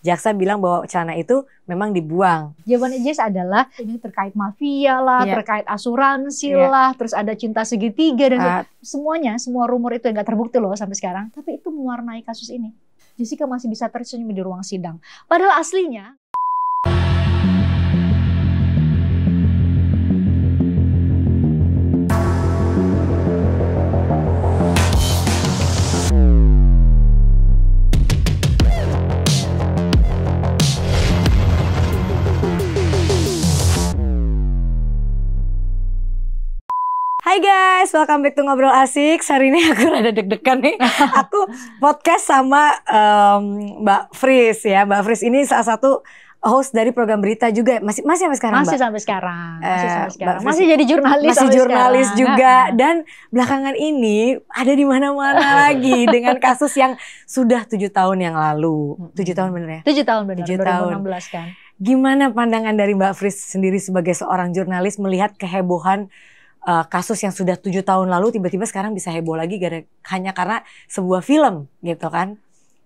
jaksa bilang bahwa celana itu memang dibuang. Jawaban Ijaz adalah ini terkait mafia lah, yeah. terkait asuransi yeah. lah, terus ada cinta segitiga dan uh, semuanya, semua rumor itu yang nggak terbukti loh sampai sekarang. Tapi itu mewarnai kasus ini. Jessica masih bisa tersenyum di ruang sidang. Padahal aslinya Hai guys, welcome back to Ngobrol Asik. Hari ini aku rada deg-degan nih. aku podcast sama um, Mbak Fris ya. Mbak Fris ini salah satu host dari program berita juga masih masih sampai sekarang masih mbak? sampai sekarang eh, masih sampai sekarang Fris, masih jadi jurnalis masih jurnalis sekarang. juga dan belakangan ini ada di mana-mana lagi dengan kasus yang sudah tujuh tahun yang lalu tujuh tahun bener ya tujuh tahun bener tujuh tahun 2016 kan gimana pandangan dari mbak Fris sendiri sebagai seorang jurnalis melihat kehebohan uh, kasus yang sudah tujuh tahun lalu tiba-tiba sekarang bisa heboh lagi gara hanya karena sebuah film gitu kan?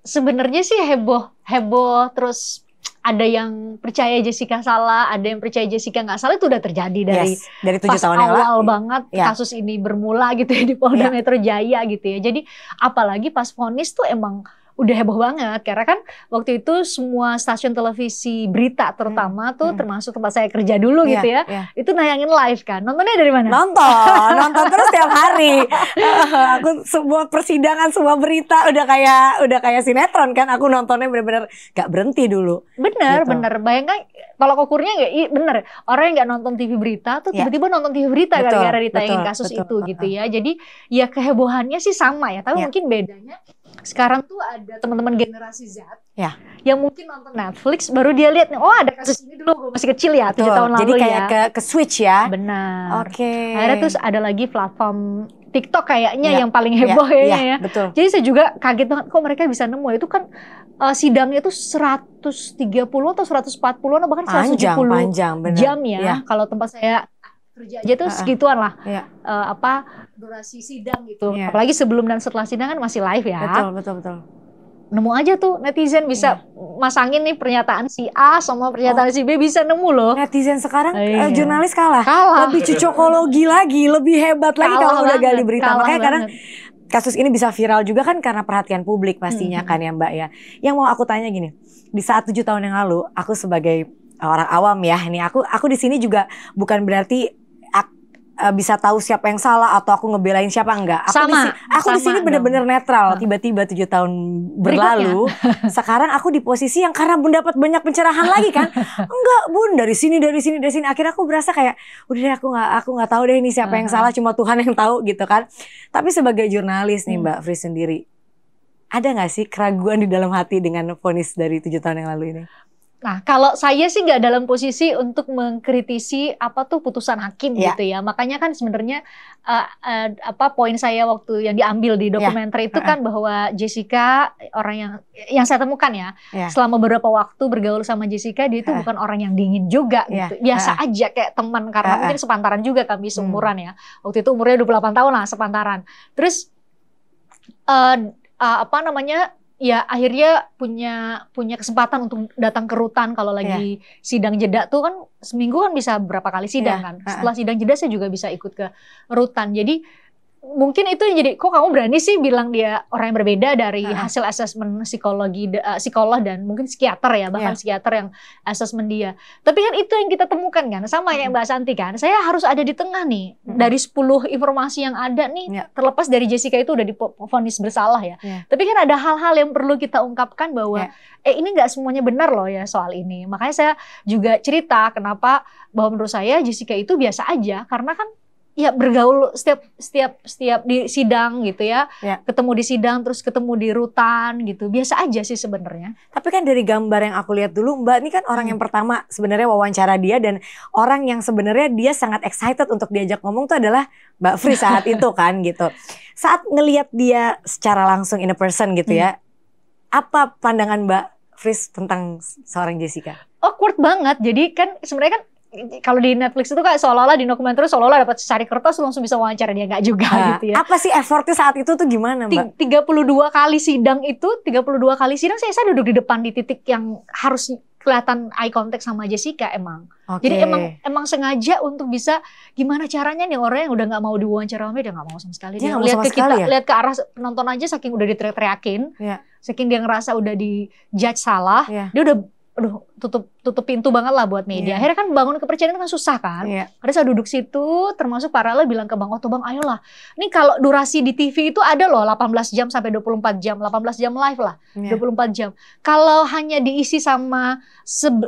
Sebenarnya sih heboh, heboh terus ada yang percaya Jessica salah, ada yang percaya Jessica nggak salah itu udah terjadi dari yes, dari tujuh tahun awal yang lalu. banget yeah. kasus ini bermula gitu ya di Polda yeah. Metro Jaya gitu ya. Jadi apalagi pas ponis tuh emang udah heboh banget karena kan waktu itu semua stasiun televisi berita terutama hmm. tuh hmm. termasuk tempat saya kerja dulu yeah, gitu ya yeah. itu nayangin live kan nontonnya dari mana nonton nonton terus tiap hari eh, aku semua persidangan semua berita udah kayak udah kayak sinetron kan aku nontonnya bener-bener gak berhenti dulu bener gitu. bener bayangkan kalau kokurnya nggak bener orang yang nggak nonton TV berita tuh iya. tiba-tiba yeah. nonton TV berita gara-gara ditayangin betul, kasus betul, itu gitu ya jadi ya kehebohannya sih sama ya tapi yeah. mungkin bedanya sekarang tuh ada teman-teman generasi Z ya. yang mungkin nonton Netflix baru dia lihat nih oh ada kasus ini dulu gue masih kecil ya tujuh tahun lalu jadi kayak ya. ke, ke switch ya benar oke okay. akhirnya terus ada lagi platform TikTok kayaknya ya, yang paling ya. heboh ya, ya, ya. Betul. Jadi saya juga kaget banget kok mereka bisa nemu ya? itu kan uh, sidangnya itu 130 atau 140 atau bahkan seratus 170 panjang, panjang, jam ya, ya. Kalau tempat saya kerja aja tuh uh-uh. segituan lah yeah. Iya. uh, apa durasi sidang gitu yeah. apalagi sebelum dan setelah sidang kan masih live ya betul betul betul nemu aja tuh netizen bisa yeah. masangin nih pernyataan si A sama pernyataan oh. si B bisa nemu loh netizen sekarang yeah. Iya. uh, jurnalis kalah kalah lebih cocokologi lagi lebih hebat kalah lagi kalau udah gali berita kalah makanya sekarang kasus ini bisa viral juga kan karena perhatian publik pastinya hmm. kan ya Mbak ya. Yang mau aku tanya gini, di saat tujuh tahun yang lalu aku sebagai orang awam ya ini aku aku di sini juga bukan berarti uh, bisa tahu siapa yang salah atau aku ngebelain siapa enggak. Aku sama. Di, aku di sini bener-bener netral. Tiba-tiba tujuh tahun berlalu, Berikutnya. sekarang aku di posisi yang karena dapat banyak pencerahan lagi kan. Enggak bun, dari sini, dari sini, dari sini. Akhirnya aku berasa kayak, udah deh aku nggak, aku nggak tahu deh ini siapa yang salah, cuma Tuhan yang tahu gitu kan. Tapi sebagai jurnalis nih hmm. Mbak Fris sendiri, ada gak sih keraguan di dalam hati dengan vonis dari tujuh tahun yang lalu ini? Nah, kalau saya sih nggak dalam posisi untuk mengkritisi apa tuh putusan hakim yeah. gitu ya. Makanya kan sebenarnya uh, uh, apa poin saya waktu yang diambil di iya. dokumenter yeah. itu kan bahwa Jessica orang yang yang saya temukan ya, yeah. selama beberapa waktu bergaul sama Jessica dia itu uh. bukan orang yang dingin juga yeah. gitu. Biasa uh. aja kayak teman karena uh. mungkin sepantaran juga kami hmm. seumuran hmm. ya. Waktu itu umurnya 28 tahun lah sepantaran. Terus uh, uh, apa namanya ya akhirnya punya punya kesempatan untuk datang ke rutan kalau iya. lagi yeah. sidang jeda tuh kan seminggu kan bisa berapa kali sidang yeah. kan. Setelah sidang jeda saya juga bisa ikut ke rutan. Jadi mungkin itu jadi kok kamu berani sih bilang dia orang yang berbeda dari uh hasil asesmen psikologi uh, psikolog dan mungkin psikiater ya bahkan yeah. psikiater yang asesmen dia. Tapi kan itu yang kita temukan kan sama uh yang Mbak Santi kan. Saya harus ada di tengah nih dari 10 informasi yang ada nih yeah. terlepas dari Jessica itu udah difonis bersalah ya. Yeah. Tapi kan ada hal-hal yang perlu kita ungkapkan bahwa yeah. eh ini nggak semuanya benar loh ya soal ini. Makanya saya juga cerita kenapa bahwa menurut saya Jessica itu biasa aja karena kan ya bergaul setiap setiap setiap di sidang gitu ya. ya. Ketemu di sidang terus ketemu di rutan gitu. Biasa aja sih sebenarnya. Tapi kan dari gambar yang aku lihat dulu Mbak ini kan orang hmm. yang pertama sebenarnya wawancara dia dan orang yang sebenarnya dia sangat excited untuk diajak ngomong tuh adalah Mbak Fri saat itu kan gitu. Saat ngelihat dia secara langsung in a person gitu ya. Hmm. Apa pandangan Mbak Fris tentang seorang Jessica? Awkward banget. Jadi kan sebenarnya kan kalau di Netflix itu kayak seolah-olah di dokumenter seolah-olah dapat secari kertas langsung bisa wawancara dia nggak juga nah, gitu ya. Apa sih effortnya saat itu tuh gimana Mbak? 32 kali sidang itu 32 kali sidang saya, saya duduk di depan di titik yang harus kelihatan eye contact sama Jessica emang. Okay. Jadi emang emang sengaja untuk bisa gimana caranya nih orang yang udah nggak mau diwawancara sama dia nggak mau sama sekali. Dia, dia lihat ke kita, ya? lihat ke arah penonton aja saking udah diteriak-teriakin, yeah. saking dia ngerasa udah di judge salah, yeah. dia udah aduh tutup tutup pintu banget lah buat media. Yeah. Akhirnya kan bangun kepercayaan itu kan susah kan. Yeah. Ada saya duduk situ, termasuk para lo bilang ke Bang Oto, Bang ayolah. Ini kalau durasi di TV itu ada loh 18 jam sampai 24 jam, 18 jam live lah, yeah. 24 jam. Kalau hanya diisi sama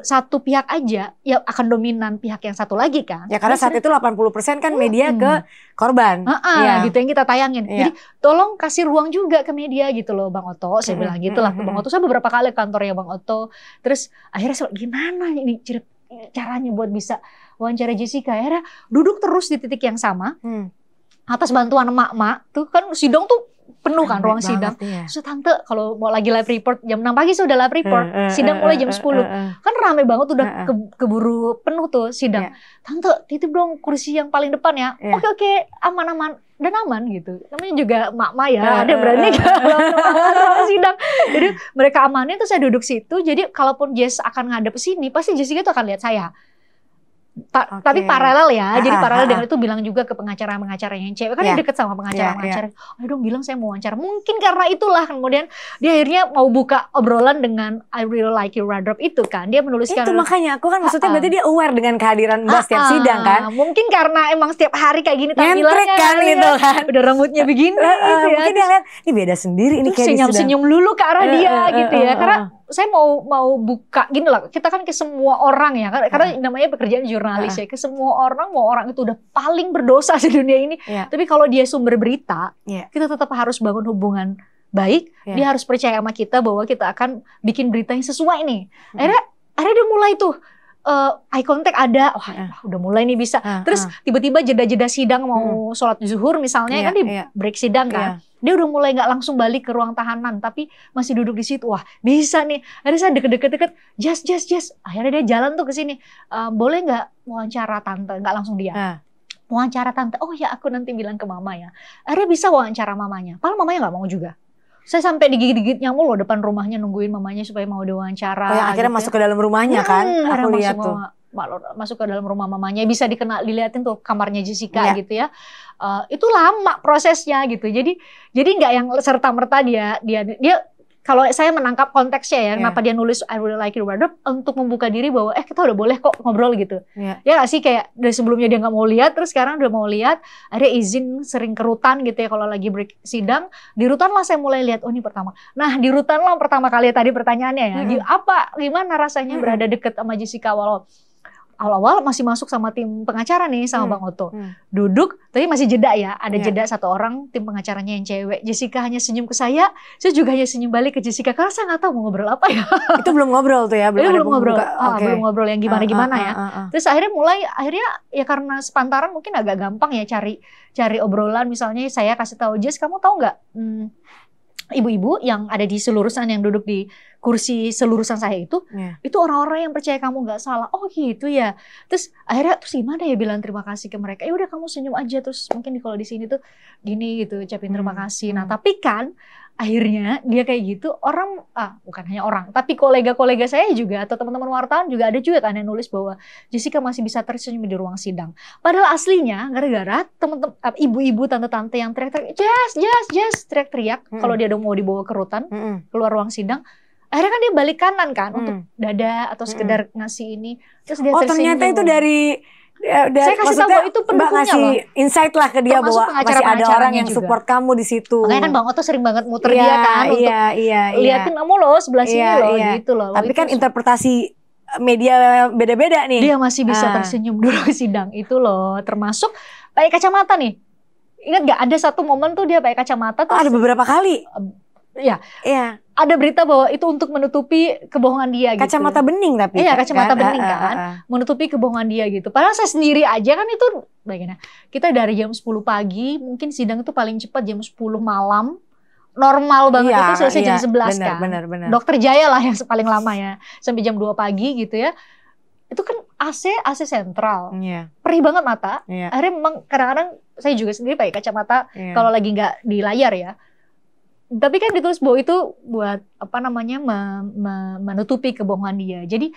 satu pihak aja, ya akan dominan pihak yang satu lagi kan. Ya karena saat itu 80% kan media hmm. ke korban. Uh -uh, yeah. gitu yang kita tayangin. Yeah. Jadi tolong kasih ruang juga ke media gitu loh Bang Oto. Saya bilang gitu lah ke Bang Oto. Saya beberapa kali kantornya Bang Oto. Terus akhirnya Rachel gimana ini caranya buat bisa wawancara Jessica akhirnya duduk terus di titik yang sama hmm. atas bantuan emak-emak tuh kan si tuh penuh kan ruang sidang. Ya. So tante kalau mau lagi live report jam 6 pagi sudah live report, uh, uh, sidang mulai jam 10. Uh, uh, uh, kan rame banget udah uh, uh. keburu penuh tuh sidang. Yeah. Tante titip dong kursi yang paling depan ya. Iya. Oke yeah. oke okay, okay, aman-aman dan aman gitu. Namanya juga mak-mak ya, uh, ada berani kalau uh, sidang. Jadi mereka amannya tuh saya duduk situ. Jadi kalaupun Jess akan ngadep sini, pasti Jessica tuh akan lihat saya. Pa okay. tapi paralel ya. aha, jadi ah, paralel ah, dengan ah. itu bilang juga ke pengacara-pengacara yang cewek kan yeah. dia ya. deket sama pengacara-pengacara. Yeah, ya, ya. yeah. Ayo dong bilang saya mau wawancara. Mungkin karena itulah kemudian dia akhirnya mau buka obrolan dengan I really like you wardrobe itu kan. Dia menuliskan Itu makanya aku kan maksudnya uh berarti dia aware dengan kehadiran Mbak uh -uh. sidang kan. Mungkin karena emang setiap hari kayak gini tampilannya kan, kan gitu kan. Udah rambutnya begini uh, uh, gitu ya. Mungkin dia lihat ini beda sendiri ini kayak senyum-senyum lulu ke arah uh, dia uh, gitu ya. Uh, uh, karena saya mau mau buka gini lah kita kan ke semua orang ya karena, hmm. namanya pekerjaan jurnalis uh. ya ke semua orang mau orang itu udah paling berdosa di dunia ini yeah. tapi kalau dia sumber berita yeah. kita tetap harus bangun hubungan baik yeah. dia harus percaya sama kita bahwa kita akan bikin berita yang sesuai nih hmm. akhirnya akhirnya dia mulai tuh uh, eye contact ada, iya. wah udah mulai nih bisa. Ah, Terus ah. tiba-tiba jeda-jeda sidang mau hmm. sholat zuhur misalnya yeah, kan di yeah. break sidang kan. Yeah dia udah mulai nggak langsung balik ke ruang tahanan tapi masih duduk di situ wah bisa nih ada saya deket-deket-deket just, just, jas akhirnya dia jalan tuh ke sini uh, boleh nggak wawancara tante nggak langsung dia uh. wawancara tante oh ya aku nanti bilang ke mama ya akhirnya bisa wawancara mamanya padahal mamanya nggak mau juga saya sampai digigit-gigit nyamuk loh depan rumahnya nungguin mamanya supaya mau diwawancara. Oh, ya, akhirnya gitu masuk ya. ke dalam rumahnya hmm, kan? Aku lihat masuk, tuh. Mama, masuk ke dalam rumah mamanya bisa dikenal dilihatin tuh kamarnya Jessica ya. gitu ya. Uh, itu lama prosesnya gitu. Jadi jadi nggak yang serta merta dia dia dia kalau saya menangkap konteksnya ya, yeah. kenapa dia nulis I really like your wardrobe untuk membuka diri bahwa eh kita udah boleh kok ngobrol gitu. Yeah. Ya gak sih kayak dari sebelumnya dia nggak mau lihat, terus sekarang udah mau lihat, ada izin sering ke rutan gitu ya kalau lagi break sidang. Di rutan lah saya mulai lihat oh ini pertama. Nah di rutan lah pertama kali tadi pertanyaannya ya, mm -hmm. apa gimana rasanya mm -hmm. berada deket sama Jessica Walau awal-awal masih masuk sama tim pengacara nih sama hmm. Bang Oto. Hmm. Duduk, tapi masih jeda ya. Ada yeah. jeda satu orang tim pengacaranya yang cewek. Jessica hanya senyum ke saya, saya juga hanya senyum balik ke Jessica karena saya nggak tahu mau ngobrol apa ya. Itu belum ngobrol tuh ya, belum, iya, belum ngobrol. ah, okay. belum ngobrol yang gimana-gimana ah, ah, ya. Ah, ah, ah. Terus akhirnya mulai akhirnya ya karena sepantaran mungkin agak gampang ya cari cari obrolan misalnya saya kasih tahu Jess kamu tahu nggak hmm, ibu-ibu yang ada di selurusan yang duduk di kursi selurusan saya itu yeah. itu orang-orang yang percaya kamu nggak salah oh gitu ya terus akhirnya terus gimana ya bilang terima kasih ke mereka ya udah kamu senyum aja terus mungkin kalau di sini tuh gini gitu ucapin terima hmm. kasih nah, hmm. nah tapi kan akhirnya dia kayak gitu orang ah bukan hanya orang tapi kolega-kolega saya juga atau teman-teman wartawan juga ada juga kan yang nulis bahwa Jessica masih bisa tersenyum di ruang sidang padahal aslinya gara-gara teman-teman ah, ibu-ibu tante-tante yang teriak-teriak Jess Jess Jess teriak-teriak mm -hmm. kalau dia udah mau dibawa ke rutan mm -hmm. keluar ruang sidang akhirnya kan dia balik kanan kan mm untuk dada atau sekedar mm -hmm. ngasih ini terus dia oh ternyata itu dari Ya, udah, saya kasih tahu itu pendukungnya ngasih loh. insight lah ke dia Termasuk bahwa masih ada orang yang juga. support kamu di situ. Makanya kan Bang Oto sering banget muter ya, dia kan iya, untuk iya, iya. liatin kamu loh sebelah yeah, sini loh iya. gitu loh. Tapi itu kan interpretasi eh, media beda-beda nih. Dia masih bisa ah. tersenyum dulu sidang itu loh. Termasuk pakai kacamata nih. Ingat gak ada satu momen tuh dia pakai kacamata tuh. Oh, ada beberapa kali. Uh, ya. Iya. iya ada berita bahwa itu untuk menutupi kebohongan dia gitu. Kacamata bening tapi. Iya, kan? kacamata kan? bening ah, ah, kan. Uh, uh, uh. Menutupi kebohongan dia gitu. Padahal saya sendiri aja kan itu bagaimana? Kita dari jam 10 pagi, mungkin sidang itu paling cepat jam 10 malam. Normal banget iya, itu selesai iya, jam 11 bener, kan. Benar, benar. Dokter Jaya lah yang paling lama ya. Sampai jam 2 pagi gitu ya. Itu kan AC AC sentral. Iya. Perih banget mata. Yeah. Akhirnya memang kadang-kadang saya juga sendiri pakai kacamata yeah. kalau lagi nggak di layar ya tapi kan ditulis bahwa itu buat apa namanya me, me, menutupi kebohongan dia. Jadi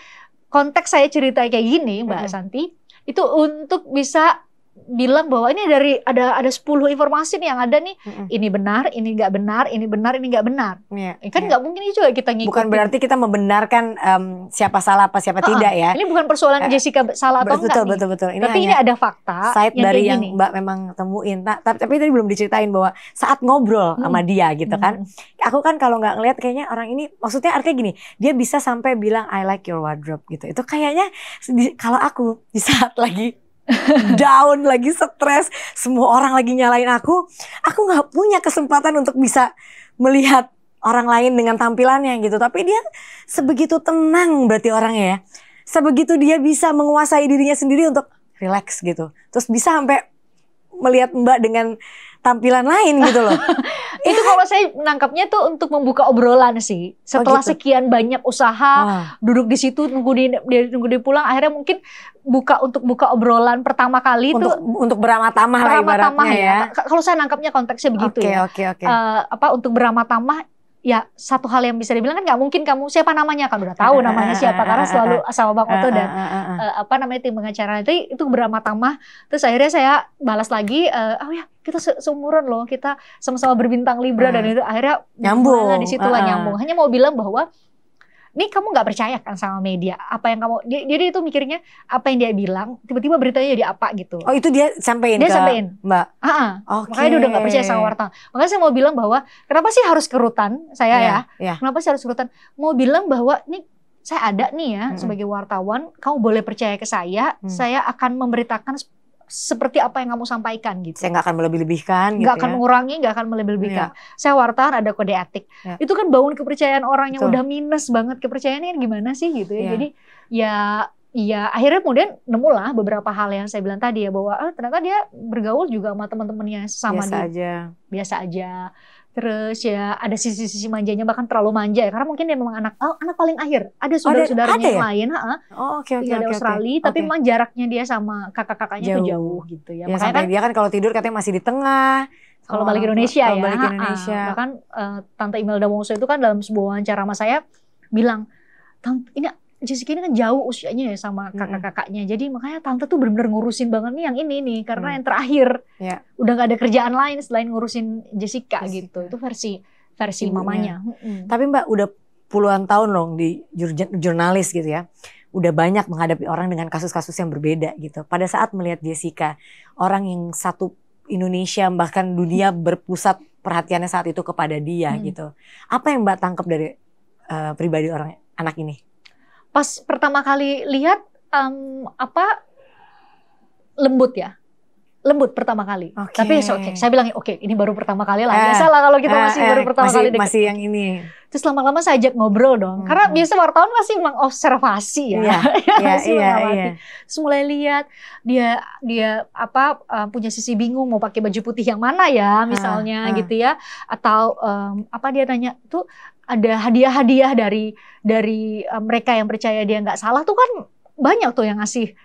konteks saya cerita kayak gini Mbak mm -hmm. Santi itu untuk bisa bilang bahwa ini dari ada ada 10 informasi nih yang ada nih mm -mm. ini benar ini nggak benar ini benar ini nggak benar yeah, kan iya. nggak yeah. mungkin ini juga kita ngikutin bukan gitu. berarti kita membenarkan um, siapa salah apa siapa uh -uh. tidak ya ini bukan persoalan uh, Jessica salah atau enggak betul nih. betul ini tapi ini ada fakta side yang dari yang gini. Mbak memang temuin nah, tapi, tapi tadi belum diceritain bahwa saat ngobrol hmm. sama dia gitu kan. hmm. kan aku kan kalau nggak ngelihat kayaknya orang ini maksudnya artinya gini dia bisa sampai bilang I like your wardrobe gitu itu kayaknya kalau aku di saat lagi down lagi stres semua orang lagi nyalain aku aku nggak punya kesempatan untuk bisa melihat orang lain dengan tampilannya gitu tapi dia sebegitu tenang berarti orangnya ya sebegitu dia bisa menguasai dirinya sendiri untuk relax gitu terus bisa sampai melihat mbak dengan tampilan lain gitu loh. itu kalau saya nangkapnya tuh untuk membuka obrolan sih. Setelah oh gitu. sekian banyak usaha, Wah. duduk di situ nunggu di dia nunggu di pulang, akhirnya mungkin buka untuk buka obrolan pertama kali itu untuk, untuk beramah tamah lah ibaratnya tamah ya. ya. Kalau saya nangkapnya konteksnya begitu okay, ya. Oke okay, oke okay. uh, eh, apa untuk beramah tamah ya satu hal yang bisa dibilang kan nggak mungkin kamu siapa namanya kamu udah tahu namanya siapa karena selalu sama Bang Oto dan uh, apa namanya tim pengacara itu itu beramah-tamah terus akhirnya saya balas lagi uh, oh ya kita se seumuran loh kita sama-sama berbintang Libra dan hmm. itu akhirnya nyambung di situ lah nyambung hanya mau bilang bahwa ini kamu nggak percaya kan sama media apa yang kamu jadi itu mikirnya apa yang dia bilang tiba-tiba beritanya jadi apa gitu oh itu dia sampein dia ke sampein mbak ah uh okay. makanya dia udah nggak percaya sama wartawan makanya saya mau bilang bahwa kenapa sih harus kerutan saya yeah, ya yeah. kenapa sih harus kerutan mau bilang bahwa ini saya ada nih ya hmm. sebagai wartawan kamu boleh percaya ke saya hmm. saya akan memberitakan seperti apa yang kamu sampaikan gitu. Saya nggak akan melebih-lebihkan gitu. akan ya. mengurangi, nggak akan melebih-lebihkan. Ya. Saya wartawan ada kode etik. Ya. Itu kan bangun kepercayaan orang yang Betul. udah minus banget kepercayaannya gimana sih gitu ya. ya. Jadi ya ya akhirnya kemudian nemulah beberapa hal yang saya bilang tadi ya bahwa ah, ternyata dia bergaul juga sama teman-temannya sama biasa di, aja biasa aja Terus ya ada sisi-sisi manjanya bahkan terlalu manja ya karena mungkin dia memang anak oh, anak paling akhir. Ada oh, saudara-saudaranya oh, yang ya? lain, heeh. Oh, okay, okay, Ada okay, Australia, okay. tapi okay. memang jaraknya dia sama kakak-kakaknya jauh. tuh jauh gitu ya. ya Makanya kan, dia kan kalau tidur katanya masih di tengah. Kalau oh, balik Indonesia kalau ya. Balik Indonesia. Ha -ha. Bahkan uh, Tante Imelda Wongso itu kan dalam sebuah wawancara sama saya bilang, "Tante ini Jessica ini kan jauh usianya ya sama kakak-kakaknya. Jadi makanya tante tuh bener-bener ngurusin banget nih yang ini nih karena mm. yang terakhir ya. udah gak ada kerjaan lain selain ngurusin Jessica, Jessica. gitu. Itu versi versi Ibunya. mamanya. Tapi Mbak udah puluhan tahun dong di jurnalis gitu ya. Udah banyak menghadapi orang dengan kasus-kasus yang berbeda gitu. Pada saat melihat Jessica, orang yang satu Indonesia bahkan dunia berpusat perhatiannya saat itu kepada dia hmm. gitu. Apa yang Mbak tangkap dari uh, pribadi orang anak ini? pas pertama kali lihat um, apa lembut ya lembut pertama kali. Okay. Tapi oke, okay. saya bilang oke, okay, ini baru pertama kali lah. Eh, salah kalau kita eh, masih eh, baru pertama masih, kali deket. Masih yang ini. Terus lama-lama saya ajak ngobrol dong. Hmm. Karena hmm. biasa wartawan masih mengobservasi ya. Iya, iya, masih yeah, iya. mengamati yeah. Terus mulai lihat dia dia apa punya sisi bingung mau pakai baju putih yang mana ya misalnya uh, uh. gitu ya. Atau um, apa dia tanya tuh ada hadiah-hadiah dari dari eh, mereka yang percaya dia nggak salah tuh kan banyak tuh yang ngasih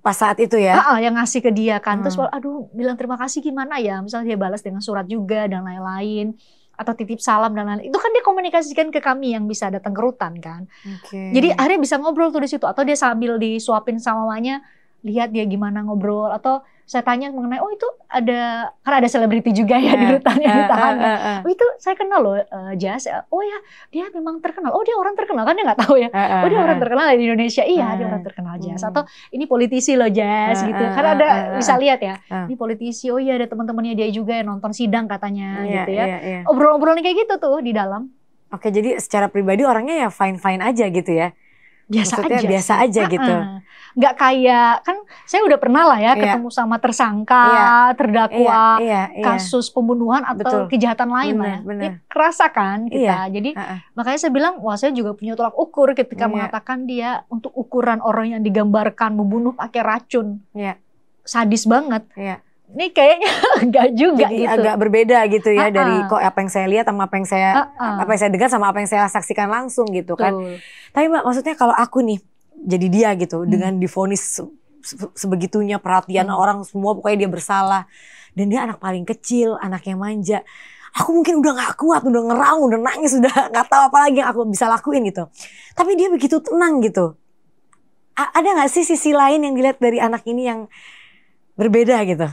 pas saat itu ya uh, uh, yang ngasih ke dia kan hmm. terus aduh bilang terima kasih gimana ya misalnya dia balas dengan surat juga dan lain-lain atau titip salam dan lain-lain itu kan dia komunikasikan ke kami yang bisa datang ke rutan kan okay. jadi akhirnya bisa ngobrol tuh di situ atau dia sambil disuapin sama mamanya lihat dia gimana ngobrol atau saya tanya mengenai oh itu ada karena ada selebriti juga ya di eh, rutan yang eh, ditahan. Uh, uh, uh, oh itu saya kenal loh uh, eh, Jas. Oh ya dia memang terkenal. Oh dia orang terkenal kan dia nggak tahu ya. Oh dia orang terkenal di Indonesia. Iya dia orang terkenal Jas. Hmm. Atau ini politisi loh Jas gitu. Karena ada bisa lihat ya. Ini politisi. Oh iya ada teman-temannya dia juga yang nonton sidang katanya iya, gitu ya. Iya, iya. Obrol-obrolan kayak gitu tuh di dalam. Oke jadi secara pribadi orangnya ya fine fine aja gitu ya biasa Maksudnya aja. biasa aja gitu. Nggak kayak kan saya udah pernah lah ya yeah. ketemu sama tersangka, yeah. Iya, terdakwa, yeah. Yeah. kasus pembunuhan atau Betul. kejahatan lain bener, lah. Ya. Bener. Ya, kerasa kan iya. kita. Jadi uh -uh. makanya saya bilang wah saya juga punya tolak ukur ketika iya. mengatakan dia untuk ukuran orang yang digambarkan membunuh pakai racun. Sadis banget ini kayaknya enggak juga Jadi gitu. agak berbeda gitu ya uh -uh. dari kok apa yang saya lihat sama apa yang saya uh -uh. apa yang saya dengar sama apa yang saya saksikan langsung gitu Tuh. kan. Tapi Mbak maksudnya kalau aku nih jadi dia gitu hmm. dengan difonis se sebegitunya perhatian hmm. orang semua pokoknya dia bersalah dan dia anak paling kecil, anak yang manja. Aku mungkin udah gak kuat, udah ngerang, udah nangis, udah gak tahu apa lagi yang aku bisa lakuin gitu. Tapi dia begitu tenang gitu. A ada gak sih sisi lain yang dilihat dari anak ini yang berbeda gitu?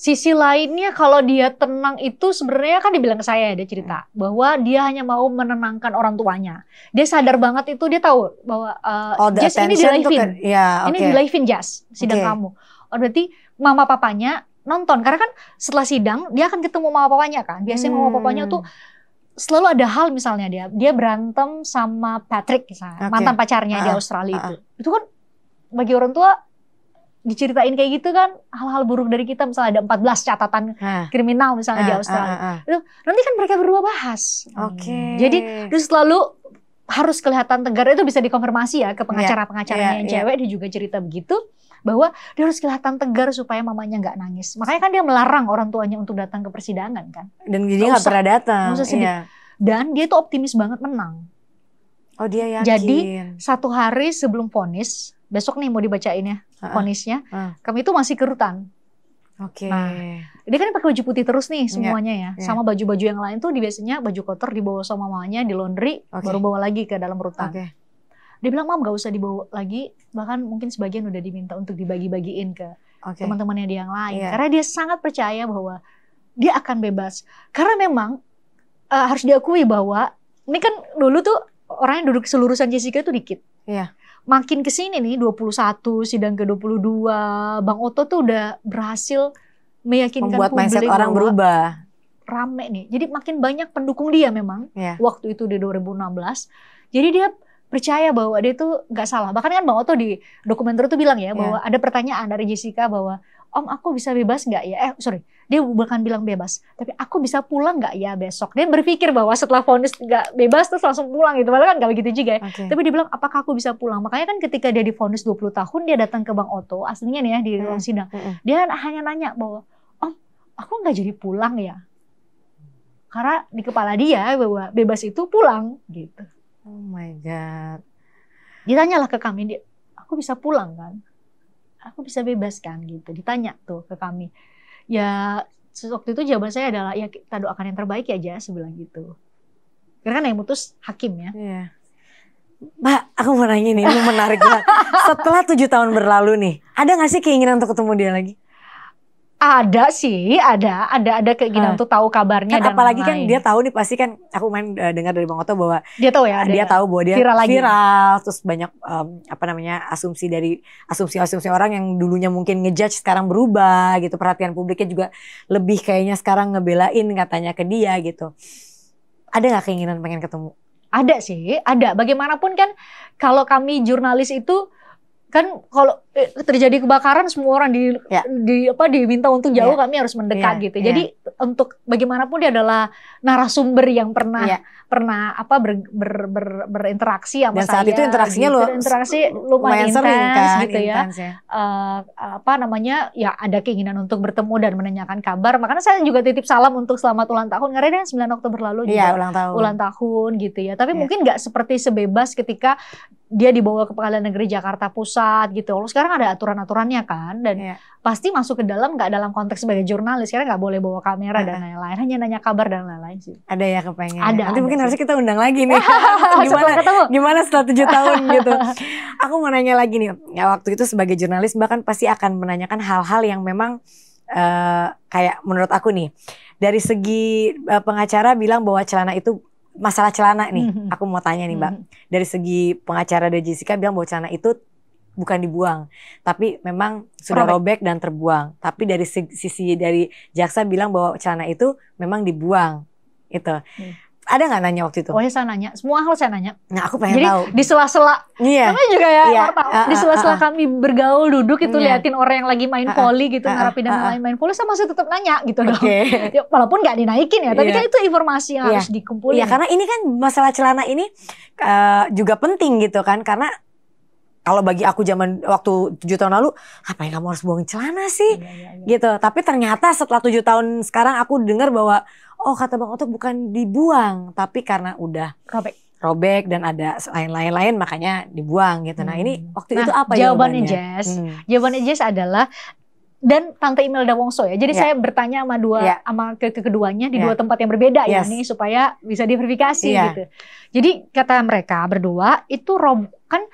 Sisi lainnya kalau dia tenang itu sebenarnya kan dibilang ke saya ya, dia cerita hmm. bahwa dia hanya mau menenangkan orang tuanya. Dia sadar banget itu dia tahu bahwa uh, oh, Jazz ini di live Ya, okay. Ini di Jazz sidang okay. kamu. Oh berarti mama papanya nonton karena kan setelah sidang dia akan ketemu mama papanya kan. Biasanya hmm. mama papanya tuh hmm. selalu ada hal misalnya dia dia berantem sama Patrick misalnya okay. mantan pacarnya uh -uh. di ah, ah. Australia uh -uh. itu. Itu kan bagi orang tua diceritain kayak gitu kan hal-hal buruk dari kita misalnya ada 14 catatan ha. Ah. kriminal misalnya ha, di ah, ah, Australia ha, ha, itu nanti kan mereka berdua bahas oke okay. jadi terus selalu harus kelihatan tegar itu bisa dikonfirmasi ya ke iya, pengacara-pengacaranya yeah, yeah, yang iya. cewek yeah. dia juga cerita begitu bahwa dia harus kelihatan tegar supaya mamanya nggak nangis makanya kan dia melarang orang tuanya untuk datang ke persidangan kan dan dia nggak pernah datang yeah. Iya. dan dia itu optimis banget menang oh dia yakin jadi satu hari sebelum vonis besok nih mau dibacain ya ah, ah. ponisnya. Uh, uh. Kami itu masih kerutan. Oke. Okay. Nah, dia kan pakai baju putih terus nih ya, semuanya yeah, ya. Yeah. Sama baju-baju yang lain tuh biasanya baju kotor dibawa sama mamanya di laundry okay. baru bawa lagi ke dalam rutan. Okay. Dia bilang, "Mam, gak usah dibawa lagi, bahkan mungkin sebagian udah diminta untuk dibagi-bagiin ke okay. teman-temannya dia yang lain." Yeah. Karena dia sangat percaya bahwa dia akan bebas. Karena memang uh, harus diakui bahwa ini kan dulu tuh orang yang duduk seluruhan Jessica itu dikit. Iya. Yeah makin ke sini nih 21 sidang ke-22 Bang Oto tuh udah berhasil meyakinkan membuat publik mindset orang berubah rame nih. Jadi makin banyak pendukung dia memang yeah. waktu itu di 2016. Jadi dia percaya bahwa dia itu nggak salah. Bahkan kan Bang Oto di dokumenter tuh bilang ya bahwa iya. ada pertanyaan dari Jessica bahwa Om aku bisa bebas nggak ya? Eh sorry dia bukan bilang bebas, tapi aku bisa pulang nggak ya besok? Dia berpikir bahwa setelah vonis nggak bebas terus langsung pulang gitu, malah kan nggak begitu juga ya. Okay. Tapi dia bilang apakah aku bisa pulang? Makanya kan ketika dia divonis 20 tahun dia datang ke Bang Oto, aslinya nih ya di ruang mm, sidang. Mm -hmm. Dia hanya nanya bahwa, "Om, oh, aku nggak jadi pulang ya?" Karena di kepala dia bahwa bebas itu pulang gitu. Oh my god. Ditanyalah ke kami, dia, "Aku bisa pulang kan?" Aku bisa bebas kan gitu. Ditanya tuh ke kami ya waktu itu jawaban saya adalah ya kita doakan yang terbaik ya aja sebelum gitu. Karena kan yang mutus hakim ya. Iya. mbak yeah. aku mau nanya nih, ini menarik banget. Setelah tujuh tahun berlalu nih, ada gak sih keinginan untuk ketemu dia lagi? ada sih, ada, ada, ada keinginan ah. untuk tahu kabarnya kan dan apalagi kan dia tahu nih pasti kan aku main uh, dengar dari Bang Oto bahwa dia tahu ya, dia tahu bahwa dia viral, lagi. viral terus banyak um, apa namanya asumsi dari asumsi-asumsi orang yang dulunya mungkin ngejudge sekarang berubah gitu perhatian publiknya juga lebih kayaknya sekarang ngebelain katanya ke dia gitu. Ada nggak keinginan pengen ketemu? Ada sih, ada. Bagaimanapun kan kalau kami jurnalis itu kan kalau Eh, terjadi kebakaran semua orang di, ya. di apa diminta untuk jauh ya. kami harus mendekat ya. gitu. Ya. Jadi untuk bagaimanapun dia adalah narasumber yang pernah ya. pernah apa ber, ber, ber, berinteraksi sama Dan saat itu interaksinya gitu. lu interaksi lumayan, lumayan intens kan, gitu intense, ya. ya. Uh, apa namanya ya ada keinginan untuk bertemu dan menanyakan kabar. Makanya saya juga titip salam untuk selamat ulang tahun karena dia 9 Oktober lalu iya, juga ulang tahun. ulang tahun gitu ya. Tapi ya. mungkin nggak seperti sebebas ketika dia dibawa ke Pengadilan Negeri Jakarta Pusat gitu. Lalu sekarang ada aturan-aturannya kan dan yeah. pasti masuk ke dalam nggak dalam konteks sebagai jurnalis karena nggak boleh bawa kamera dan lain-lain hanya nanya kabar dan lain-lain sih. Ada ya kepengen. Ada. Nanti ada mungkin sih. harusnya kita undang lagi nih. gimana gimana setelah tujuh tahun gitu. Aku mau nanya lagi nih. Ya waktu itu sebagai jurnalis bahkan pasti akan menanyakan hal-hal yang memang uh, kayak menurut aku nih dari segi eh, pengacara bilang bahwa celana itu masalah celana nih, mm-hmm. aku mau tanya nih mbak. Mm-hmm. Dari segi pengacara dari Jessica bilang bahwa celana itu bukan dibuang, tapi memang sudah robek, robek dan terbuang. Tapi dari sisi dari jaksa bilang bahwa celana itu memang dibuang, itu. Hmm. Ada nggak nanya waktu itu? Pokoknya saya nanya, semua hal saya nanya. Nah, aku pengen Jadi, tahu. Di sela-sela, yeah. namanya juga ya, yeah. Iya. uh, di ah, sela-sela uh, uh, kami bergaul duduk itu yeah. liatin orang yang lagi main poli gitu, narapidana uh, uh. lain main poli, saya masih tetap nanya gitu dong. ya, walaupun nggak dinaikin ya, tapi yeah. kan itu informasi yang yeah. harus dikumpulin. Iya, karena ini kan masalah celana ini uh, juga penting gitu kan, karena kalau bagi aku zaman waktu tujuh tahun lalu, apa yang kamu harus buang celana sih? Iya, iya, iya. Gitu. Tapi ternyata setelah tujuh tahun sekarang aku dengar bahwa oh kata Bang Otok bukan dibuang, tapi karena udah robek robek dan ada lain-lain lain makanya dibuang gitu. Nah, ini hmm. waktu nah, itu apa ya jawabannya? Jawabannya Jess. Hmm. Jawabannya Jess adalah dan Tante Imelda Wongso ya. Jadi yeah. saya bertanya sama dua yeah. sama ke, ke keduanya di yeah. dua tempat yang berbeda ya yes. ya nih supaya bisa diverifikasi yeah. gitu. Jadi kata mereka berdua itu rob kan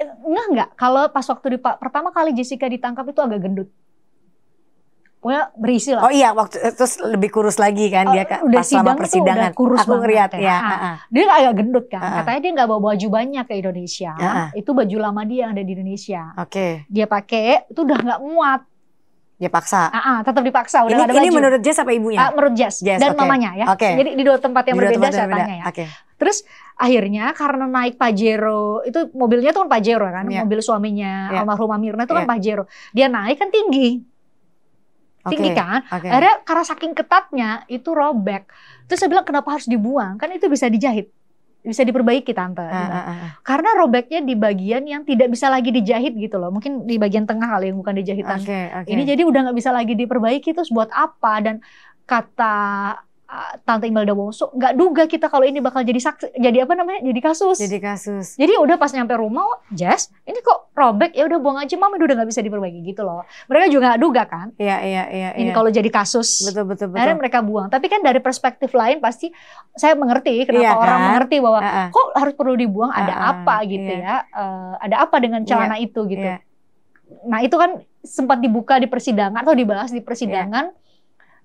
Enggak nggak kalau pas waktu di pertama kali Jessica ditangkap itu agak gendut. Pokoknya berisi lah. Oh iya, waktu eh, terus lebih kurus lagi kan uh, dia kan udah pas sidang persidangan. Udah kurus Aku ngeliat ya. ya. Uh -uh. Dia agak gendut kan. Uh -uh. Katanya dia nggak bawa baju banyak ke Indonesia. Uh -uh. Itu baju lama dia yang ada di Indonesia. Oke. Okay. Dia pakai itu udah nggak muat. Dia paksa. Ah, uh tetap dipaksa. Udah ini, ada baju. Ini menurut Jess apa ibunya? Uh, menurut Jess, Jess dan okay. mamanya ya. Okay. Jadi di dua tempat yang di berbeda tempat saya tanya ya. Okay. Terus akhirnya karena naik Pajero, itu mobilnya tuh kan Pajero kan, yeah. mobil suaminya yeah. almarhumah Mirna itu yeah. kan iya. Pajero. Dia naik kan tinggi. Tinggi kan? Okay. Akhirnya karena saking ketatnya itu robek. Terus saya bilang kenapa harus dibuang? Kan itu bisa dijahit bisa diperbaiki tante. Uh, uh, uh. Karena robeknya di bagian yang tidak bisa lagi dijahit gitu loh. Mungkin di bagian tengah kali yang bukan dijahitan. Okay, okay. Ini jadi udah nggak bisa lagi diperbaiki terus buat apa dan kata Ah, Tante Imelda Wongso nggak duga kita kalau ini bakal jadi saksi, jadi apa namanya jadi kasus jadi kasus jadi udah pas nyampe rumah oh, Jess ini kok robek ya udah buang aja mama udah nggak bisa diperbaiki gitu loh mereka juga nggak duga kan iya iya iya ini iya. kalau jadi kasus betul betul betul akhirnya mereka buang tapi kan dari perspektif lain pasti saya mengerti kenapa iya, kan? orang mengerti bahwa uh -uh. kok harus perlu dibuang ada uh -uh. apa gitu iya. ya uh, ada apa dengan iya, celana iya. itu gitu iya. nah itu kan sempat dibuka di persidangan atau dibahas di persidangan iya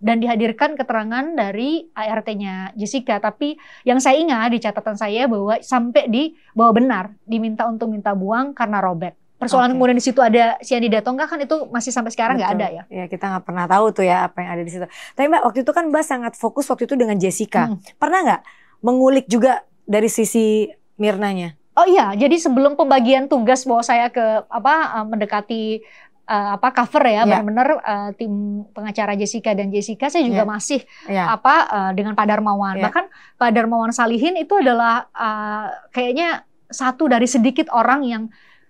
dan dihadirkan keterangan dari ART-nya Jessica. Tapi yang saya ingat di catatan saya bahwa sampai di bahwa benar diminta untuk minta buang karena robek. Persoalan okay. kemudian di situ ada si datang enggak kan itu masih sampai sekarang nggak ada ya? Iya kita nggak pernah tahu tuh ya apa yang ada di situ. Tapi mbak waktu itu kan mbak sangat fokus waktu itu dengan Jessica. Hmm. Pernah nggak mengulik juga dari sisi Mirnanya? Oh iya, jadi sebelum pembagian tugas bahwa saya ke apa eh, mendekati uh, apa cover ya yeah. benar-benar uh, eh, tim pengacara Jessica dan Jessica saya juga yeah. masih yeah. apa uh, dengan Pak Darmawan yeah. bahkan Pak Darmawan Salihin itu adalah uh, kayaknya satu dari sedikit orang yang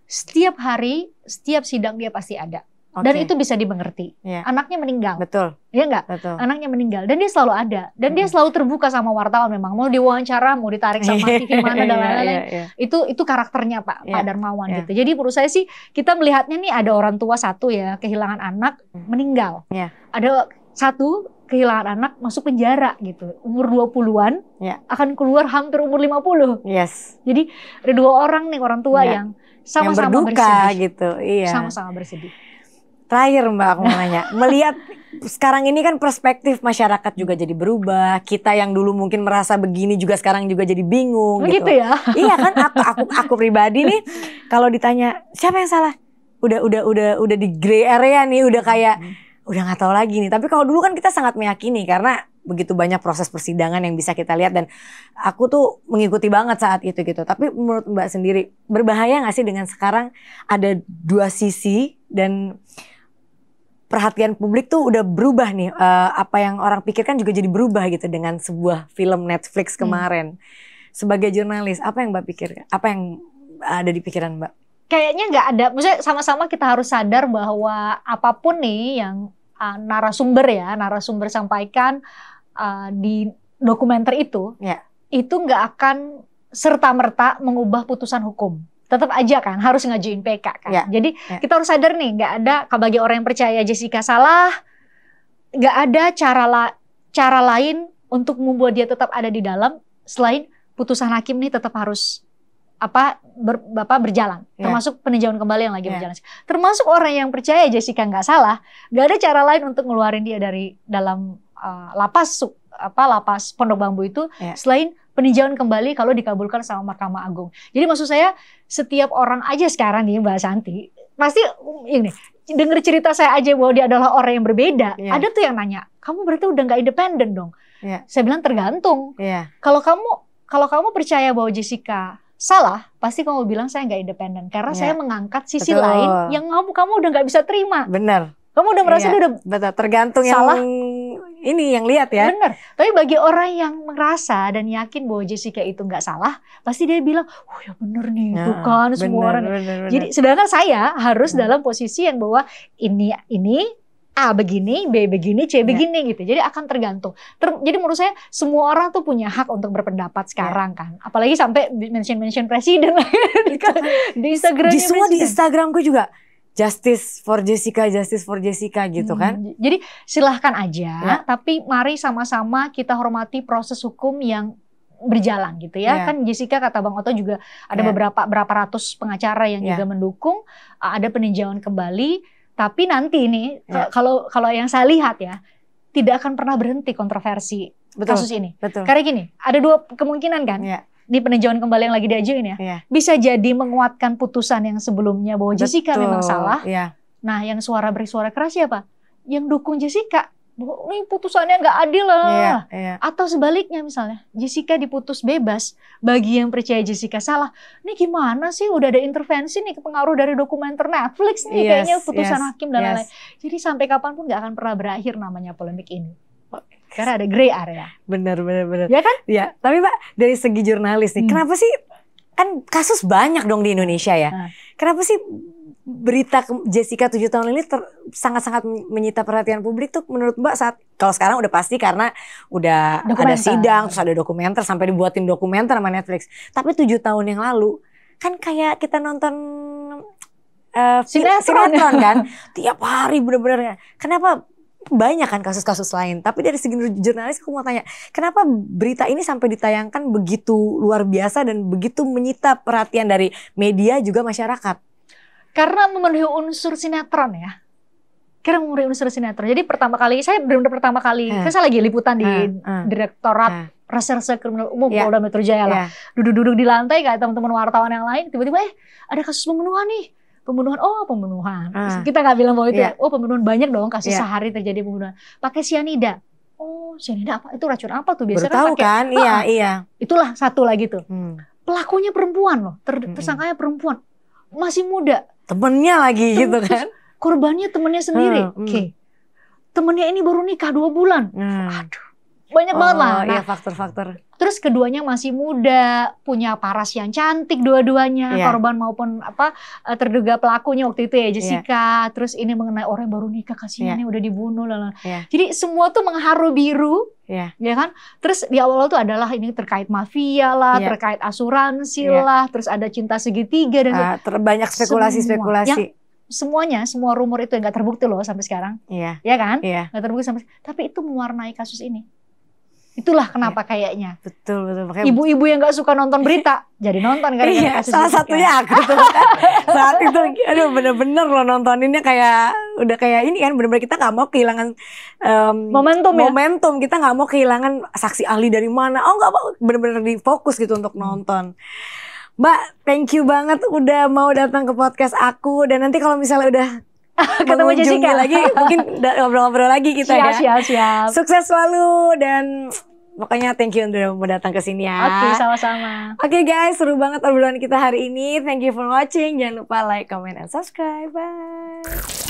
setiap hari setiap sidang dia pasti ada dan itu bisa dimengerti. Yeah. Anaknya meninggal. Betul. Iya enggak? Betul. Anaknya meninggal dan dia selalu ada dan mm. dia selalu terbuka sama wartawan memang. Mau diwawancara, mau ditarik sama TV iya, mana dan iya, lain-lain. Yeah, yeah, yeah. Itu itu karakternya Pak yeah. Pak Darmawan yeah. gitu. Jadi menurut saya sih kita melihatnya nih ada orang tua satu ya kehilangan anak mm. meninggal. Yeah. Ada satu kehilangan anak masuk penjara gitu. Umur 20-an yeah. akan keluar hampir umur 50. Yes. Jadi ada dua orang nih orang tua yeah. yang sama-sama berduka bersedih. gitu. Iya. Sama-sama bersedih. Terakhir Mbak aku mau nanya, melihat sekarang ini kan perspektif masyarakat juga jadi berubah. Kita yang dulu mungkin merasa begini juga sekarang juga jadi bingung Begitu oh, gitu. ya. Iya kan aku aku aku pribadi nih kalau ditanya siapa yang salah? Udah udah udah udah di gray area nih, udah kayak hmm. udah nggak tahu lagi nih. Tapi kalau dulu kan kita sangat meyakini karena begitu banyak proses persidangan yang bisa kita lihat dan aku tuh mengikuti banget saat itu gitu. Tapi menurut Mbak sendiri berbahaya nggak sih dengan sekarang ada dua sisi dan perhatian publik tuh udah berubah nih. Uh, apa yang orang pikirkan juga jadi berubah gitu dengan sebuah film Netflix hmm. kemarin. Hmm. Sebagai jurnalis, apa yang Mbak pikir? Apa yang ada di pikiran Mbak? Kayaknya nggak ada. Maksudnya sama-sama kita harus sadar bahwa apapun nih yang uh, narasumber ya, narasumber sampaikan uh, eh, di dokumenter itu, yeah. itu nggak akan serta merta mengubah putusan hukum tetap aja kan harus ngajuin PK kan. Ya. Jadi ya. kita harus sadar nih, nggak ada kalau bagi orang yang percaya Jessica salah, nggak ada cara la, cara lain untuk membuat dia tetap ada di dalam selain putusan hakim nih tetap harus apa ber, bapak berjalan yeah. termasuk peninjauan kembali yang lagi yeah. berjalan termasuk orang yang percaya Jessica nggak salah nggak ada cara lain untuk ngeluarin dia dari dalam uh, lapas apa lapas pondok bambu itu yeah. selain peninjauan kembali kalau dikabulkan sama Mahkamah Agung. Jadi maksud saya setiap orang aja sekarang nih Mbak Santi pasti um, ini dengar cerita saya aja bahwa dia adalah orang yang berbeda. Yeah. Ada tuh yang nanya, kamu berarti udah nggak independen dong? Yeah. Saya bilang tergantung. Yeah. Kalau kamu kalau kamu percaya bahwa Jessica salah, pasti kamu bilang saya nggak independen karena yeah. saya mengangkat sisi Betul. lain yang kamu kamu udah nggak bisa terima. Benar. Kamu udah merasa yeah. udah betul tergantung salah ini yang lihat ya. Bener. Tapi bagi orang yang merasa dan yakin bahwa Jessica itu nggak salah, pasti dia bilang, oh ya bener nih, nah, bukan bener, semua orang. Bener, bener. Jadi sedangkan saya harus hmm. dalam posisi yang bahwa ini ini A begini, B begini, C ya. begini yeah. gitu. Jadi akan tergantung. Ter, jadi menurut saya semua orang tuh punya hak untuk berpendapat ya. sekarang yeah. kan. Apalagi sampai mention-mention presiden di Instagram. Di semua di Instagramku juga justice for Jessica, justice for Jessica gitu hmm. kan. Jadi silahkan aja, ya. tapi mari sama-sama kita hormati proses hukum yang berjalan gitu ya. ya. Kan Jessica kata Bang Oto juga ada ya. beberapa berapa ratus pengacara yang ya. juga mendukung, ada peninjauan kembali, tapi nanti ini ya. e, kalau kalau yang saya lihat ya, tidak akan pernah berhenti kontroversi betul, kasus ini. Betul. Karena gini, ada dua kemungkinan kan. Ya di peninjauan kembali yang lagi diajuin ya, ya. bisa jadi menguatkan putusan yang sebelumnya bahwa Betul. Jessica memang salah. Ya. Nah, yang suara bersuara keras siapa? Yang dukung Jessica ini putusannya nggak adil lah. Ya, ya. Atau sebaliknya misalnya, Jessica diputus bebas, bagi yang percaya Jessica salah, ini gimana sih udah ada intervensi nih pengaruh dari dokumenter Netflix nih yes, kayaknya putusan yes, hakim dan lain-lain. Yes. Jadi sampai kapanpun nggak akan pernah berakhir namanya polemik ini. Karena ada gray area. Benar, benar, benar. Ya kan? Ya. Tapi Mbak, dari segi jurnalis nih, hmm. kenapa sih kan kasus banyak dong di Indonesia ya. Hmm. Kenapa sih berita Jessica tujuh tahun ini sangat-sangat menyita perhatian publik tuh menurut Mbak saat kalau sekarang udah pasti karena udah dokumenter. ada sidang terus ada dokumenter sampai dibuatin dokumenter sama Netflix. Tapi tujuh tahun yang lalu kan kayak kita nonton uh, sinetron, sinetron kan tiap hari bener-bener. Kenapa banyak kan kasus-kasus lain. Tapi dari segi jurnalis aku mau tanya, kenapa berita ini sampai ditayangkan begitu luar biasa dan begitu menyita perhatian dari media juga masyarakat? Karena memenuhi unsur sinetron ya. Karena memenuhi unsur sinetron. Jadi pertama kali, saya benar-benar pertama kali, kan saya lagi liputan di hmm. Direktorat hmm. Reserse Kriminal Umum yeah. Polda Metro Jaya lah. Ya. Duduk-duduk yeah. di lantai kayak teman-teman wartawan yang lain, tiba-tiba eh ada kasus pembunuhan nih pembunuhan oh pembunuhan ah. kita nggak bilang bahwa itu yeah. oh pembunuhan banyak dong kasus yeah. sehari terjadi pembunuhan pakai sianida oh sianida apa itu racun apa tuh biasanya Baru kan, pakai, iya ah, iya itulah satu lagi tuh hmm. pelakunya perempuan loh ter hmm. tersangkanya perempuan masih muda temennya lagi Tem gitu kan korbannya temennya sendiri ah, hmm. oke okay. temennya ini baru nikah dua bulan hmm. aduh banyak oh, banget lah. Oh, iya, nah, iya faktor-faktor. Terus keduanya masih muda, punya paras yang cantik dua-duanya, yeah. korban maupun apa eh, terduga pelakunya waktu itu ya iya. Jessica. Yeah. Terus ini mengenai orang baru nikah kasihnya yeah. udah dibunuh lah. Yeah. Jadi semua tuh mengharu biru. Yeah. Ya kan? Terus di awal-awal tuh adalah ini terkait mafia lah, yeah. terkait asuransi yeah. lah, terus ada cinta segitiga dan uh, ah, terbanyak spekulasi-spekulasi semuanya, semua rumor itu yang gak terbukti loh sampai sekarang. Yeah. Ya iya kan? Iya. Yeah. Gak terbukti sampai Tapi itu mewarnai kasus ini. Itulah kenapa ya. kayaknya. Betul betul. Makanya Ibu-ibu yang nggak suka nonton berita jadi nonton kan iya, salah satunya ya. aku tuh kan saat itu aduh bener-bener loh nontoninnya kayak udah kayak ini kan bener-bener kita nggak mau kehilangan um, momentum momentum ya? kita nggak mau kehilangan saksi ahli dari mana oh nggak mau bener-bener difokus gitu untuk nonton. Mbak, thank you banget udah mau datang ke podcast aku dan nanti kalau misalnya udah ketemu Jessica lagi mungkin ngobrol-ngobrol lagi kita siap, ya. Siap, siap. Sukses selalu dan Makanya thank you udah mau datang ke sini ya. Oke, okay, sama-sama. Oke okay, guys, seru banget obrolan kita hari ini. Thank you for watching. Jangan lupa like, comment, and subscribe. Bye.